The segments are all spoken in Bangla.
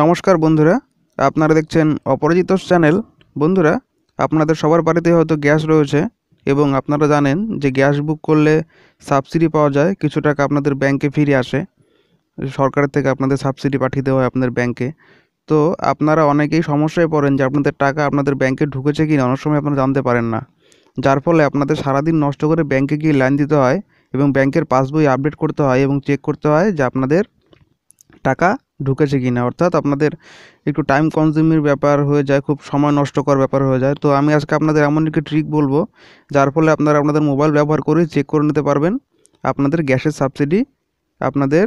নমস্কার বন্ধুরা আপনারা দেখছেন অপরাজিত চ্যানেল বন্ধুরা আপনাদের সবার বাড়িতে হয়তো গ্যাস রয়েছে এবং আপনারা জানেন যে গ্যাস বুক করলে সাবসিডি পাওয়া যায় কিছু টাকা আপনাদের ব্যাংকে ফিরে আসে সরকার থেকে আপনাদের সাবসিডি পাঠিয়ে দেওয়া হয় আপনাদের ব্যাংকে তো আপনারা অনেকেই সমস্যায় পড়েন যে আপনাদের টাকা আপনাদের ব্যাংকে ঢুকেছে কি না অনেক সময় আপনারা জানতে পারেন না যার ফলে আপনাদের সারাদিন নষ্ট করে ব্যাংকে গিয়ে লাইন দিতে হয় এবং ব্যাংকের পাসবই আপডেট করতে হয় এবং চেক করতে হয় যে আপনাদের টাকা ঢুকেছে কি না অর্থাৎ আপনাদের একটু টাইম কনজিউমের ব্যাপার হয়ে যায় খুব সময় নষ্ট করার ব্যাপার হয়ে যায় তো আমি আজকে আপনাদের এমন একটি ট্রিক বলবো যার ফলে আপনারা আপনাদের মোবাইল ব্যবহার করে চেক করে নিতে পারবেন আপনাদের গ্যাসের সাবসিডি আপনাদের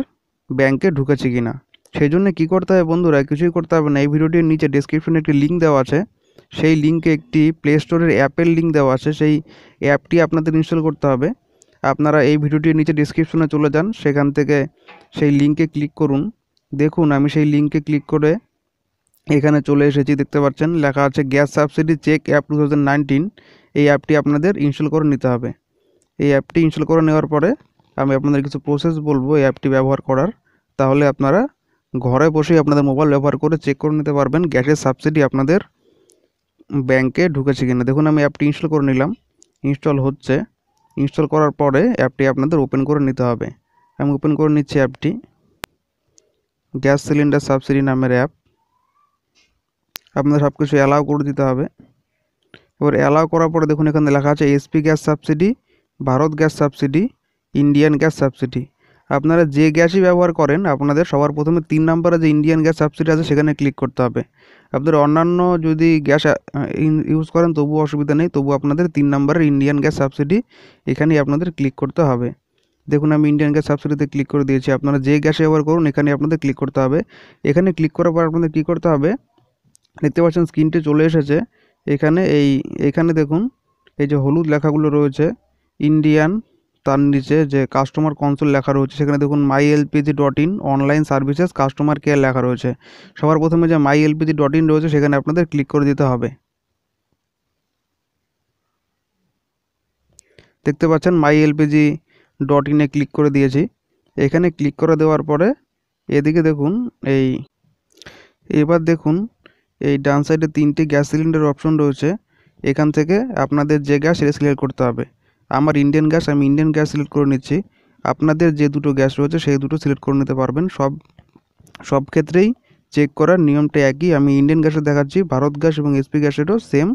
ব্যাংকে ঢুকেছে কি না সেই জন্য কী করতে হবে বন্ধুরা কিছুই করতে হবে না এই ভিডিওটির নিচে ডিসক্রিপশনে একটি লিঙ্ক দেওয়া আছে সেই লিঙ্কে একটি প্লে স্টোরের অ্যাপের লিঙ্ক দেওয়া আছে সেই অ্যাপটি আপনাদের ইনস্টল করতে হবে আপনারা এই ভিডিওটির নিচে ডিসক্রিপশনে চলে যান সেখান থেকে সেই লিঙ্কে ক্লিক করুন দেখুন আমি সেই লিঙ্কে ক্লিক করে এখানে চলে এসেছি দেখতে পাচ্ছেন লেখা আছে gas subsidy check app to এই অ্যাপটি আপনাদের ইনস্টল করে নিতে হবে এই অ্যাপটি ইনস্টল করে নেওয়ার পরে আমি আপনাদের কিছু প্রসেস বলবো এই অ্যাপটি ব্যবহার করার তাহলে আপনারা ঘরে বসেই আপনাদের মোবাইল ব্যবহার করে চেক করে নিতে পারবেন গ্যাসের সাবসিডি আপনাদের ব্যাংকে ঢুকেছে কিনা দেখুন আমি অ্যাপটি ইনস্টল করে নিলাম ইনস্টল হচ্ছে ইনস্টল করার পরে অ্যাপটি আপনাদের ওপেন করে নিতে হবে আমি ওপেন করে নিচ্ছি অ্যাপটি গ্যাস সিলিন্ডার সাবসিডি নামের অ্যাপ আপনাদের সব কিছু অ্যালাউ করে দিতে হবে এবার অ্যালাউ করার পরে দেখুন এখানে লেখা আছে HP gas subsidy Bharat gas subsidy Indian gas subsidy আপনারা যে গ্যাসই ব্যবহার করেন আপনাদের সবার প্রথমে তিন নম্বরে যে ইন্ডিয়ান গ্যাস সাবসিডি আছে সেখানে ক্লিক করতে হবে আপনাদের অন্যান্য যদি গ্যাস ইউজ করেন তবু অসুবিধা নেই তবু আপনাদের তিন নম্বরের ইন্ডিয়ান গ্যাস সাবসিডি এখানেই আপনাদের ক্লিক করতে হবে দেখুন আমি ইন্ডিয়ান গ্যাস সাবসিডিতে ক্লিক করে দিয়েছি আপনারা যে গ্যাসে ব্যবহার করুন এখানে আপনাদের ক্লিক করতে হবে এখানে ক্লিক করার পর আপনাদের কী করতে হবে দেখতে পাচ্ছেন স্ক্রিনটি চলে এসেছে এখানে এই এখানে দেখুন এই যে হলুদ লেখাগুলো রয়েছে ইন্ডিয়ান তার নিচে যে কাস্টমার কনসোল লেখা রয়েছে সেখানে দেখুন my LPG dot in online services customer care লেখা রয়েছে সবার প্রথমে যে মাই এলপিজি ডট ইন রয়েছে সেখানে আপনাদের ক্লিক করে দিতে হবে দেখতে পাচ্ছেন মাই এলপিজি ডট ইনে ক্লিক করে দিয়েছি এখানে ক্লিক করে দেওয়ার পরে এদিকে দেখুন এই এবার দেখুন এই ডান সাইডে তিনটি গ্যাস সিলিন্ডার অপশন রয়েছে এখান থেকে আপনাদের যে গ্যাস সেটা সিলেক্ট করতে হবে আমার ইন্ডিয়ান গ্যাস আমি ইন্ডিয়ান গ্যাস সিলেক্ট করে নিচ্ছি আপনাদের যে দুটো গ্যাস রয়েছে সেই দুটো সিলেক্ট করে নিতে পারবেন সব সব ক্ষেত্রেই চেক করার নিয়মটা একই আমি ইন্ডিয়ান গ্যাসে দেখাচ্ছি ভারত গ্যাস এবং এসপি গ্যাসেরও সেম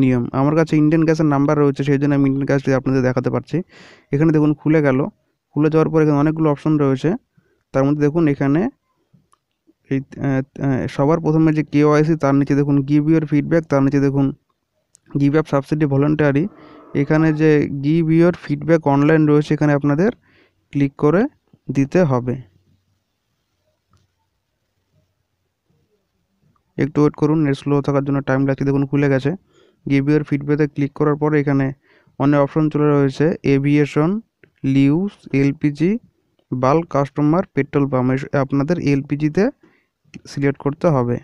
নিয়ম আমার কাছে ইন্ডিয়ান গ্যাসের নাম্বার রয়েছে সেই জন্য আমি ইন্ডিয়ান গ্যাসটি আপনাদের দেখাতে পারছি এখানে দেখুন খুলে গেল খুলে যাওয়ার পর এখানে অনেকগুলো অপশন রয়েছে তার মধ্যে দেখুন এখানে এই সবার প্রথমে যে কেওয়াইসি তার নিচে দেখুন গিভ ইউর ফিডব্যাক তার নিচে দেখুন গিভ আপ সাবসিডি ভলেন্টারি এখানে যে গিভ ইউর ফিডব্যাক অনলাইন রয়েছে এখানে আপনাদের ক্লিক করে দিতে হবে একটু ওয়েট করুন নেট স্লো থাকার জন্য টাইম লাগছে দেখুন খুলে গেছে গিভিওর ফিডব্যাকে ক্লিক করার পর এখানে অনেক অপশন চলে রয়েছে aviation lubes LPG bulk customer petrol pump আপনাদের এলপিজিতে সিলেক্ট করতে হবে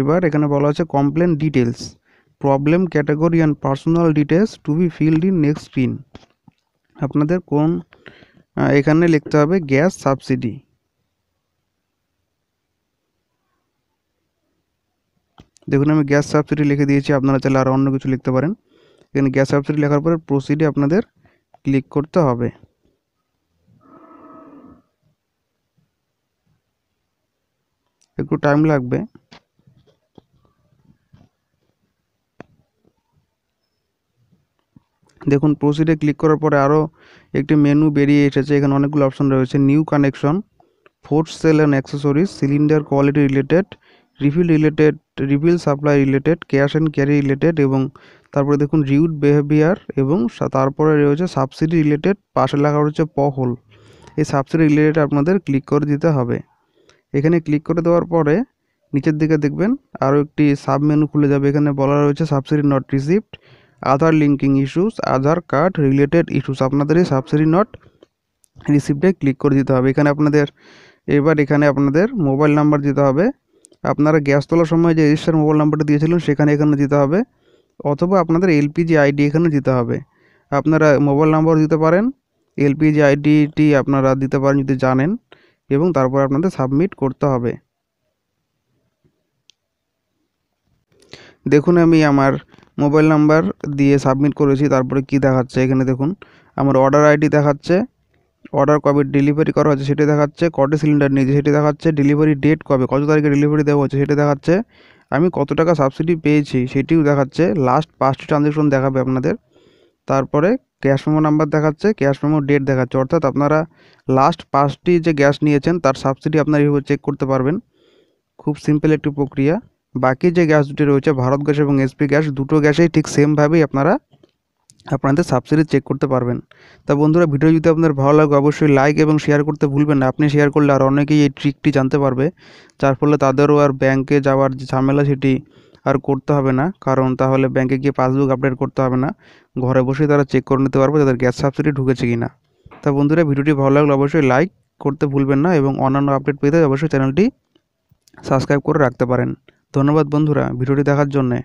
এবার এখানে বলা আছে complain details problem category and personal details to be filled in next screen আপনাদের কোন এখানে লিখতে হবে গ্যাস সাবসিডি দেখুন আমি গ্যাস সাবসিডি লিখে দিয়েছি আপনারা চাইলে আরও অন্য কিছু লিখতে পারেন এখানে গ্যাস সাবসিডি লেখার পরে প্রসিডে আপনাদের ক্লিক করতে হবে একটু টাইম লাগবে দেখুন প্রসিডে ক্লিক করার পরে আরও একটি মেনু বেরিয়ে এসেছে এখানে অনেকগুলো অপশন রয়েছে new connection fourth sale and accessories cylinder quality related refill related refill supply related cash and carry related এবং তারপরে দেখুন রিউড বিহেভিয়ার এবং তারপরে রয়েছে সাবসিডি রিলেটেড পাশে লেখা রয়েছে পহল এই সাবসিডি রিলেটেড আপনাদের ক্লিক করে দিতে হবে এখানে ক্লিক করে দেওয়ার পরে নিচের দিকে দেখবেন আরও একটি সাব মেনু খুলে যাবে এখানে বলা রয়েছে subsidy not received Aadhaar linking issues Aadhaar card related issues আপনাদের এই সাবসিডি নট রিসিভডে ক্লিক করে দিতে হবে এখানে আপনাদের এবার এখানে আপনাদের মোবাইল নাম্বার দিতে হবে আপনারা গ্যাস তোলার সময় যে রেজিস্টার মোবাইল নাম্বারটা দিয়েছিলেন সেখানে এখানে দিতে হবে অথবা আপনাদের এলপিজি আইডি এখানে দিতে হবে আপনারা মোবাইল নাম্বার দিতে পারেন এলপিজি আইডিটি আপনারা দিতে পারেন যদি জানেন এবং তারপর আপনাদের সাবমিট করতে হবে দেখুন আমি আমার মোবাইল নাম্বার দিয়ে সাবমিট করেছি তারপরে কি দেখাচ্ছে এখানে দেখুন আমার অর্ডার আইডি দেখাচ্ছে অর্ডার কবে ডেলিভারি করা হচ্ছে সেটি দেখাচ্ছে কটি সিলিন্ডার নিয়েছে সেটি দেখাচ্ছে ডেলিভারি ডেট কবে কত তারিখে ডেলিভারি দেওয়া হচ্ছে সেটি দেখাচ্ছে আমি কত টাকা সাবসিডি পেয়েছি সেটিও দেখাচ্ছে লাস্ট পাঁচটি ট্রানজ্যাকশন দেখাবে আপনাদের তারপরে ক্যাশ মেমো নাম্বার দেখাচ্ছে ক্যাশ মেমো ডেট দেখাচ্ছে অর্থাৎ আপনারা লাস্ট পাঁচটি যে গ্যাস নিয়েছেন তার সাবসিডি আপনারা এইভাবে চেক করতে পারবেন খুব সিম্পল একটি প্রক্রিয়া বাকি যে গ্যাস দুটি রয়েছে ভারত গ্যাস এবং এসপি গ্যাস দুটো গ্যাসেই ঠিক সেমভাবেই আপনারা আপনাদের সাবসিডি চেক করতে পারবেন তা বন্ধুরা ভিডিও যদি আপনার ভালো লাগে অবশ্যই লাইক এবং শেয়ার করতে ভুলবেন না আপনি শেয়ার করলে আর অনেকেই এই ট্রিকটি জানতে পারবে যার ফলে তাদেরও আর ব্যাংকে যাওয়ার যে ঝামেলা সেটি আর করতে হবে না কারণ তাহলে ব্যাংকে গিয়ে পাসবুক আপডেট করতে হবে না ঘরে বসেই তারা চেক করে নিতে পারবে তাদের গ্যাস সাবসিডি ঢুকেছে কি না তা বন্ধুরা ভিডিওটি ভালো লাগলে অবশ্যই লাইক করতে ভুলবেন না এবং অন্যান্য আপডেট পেতে অবশ্যই চ্যানেলটি সাবস্ক্রাইব করে রাখতে পারেন ধন্যবাদ বন্ধুরা ভিডিওটি দেখার জন্যে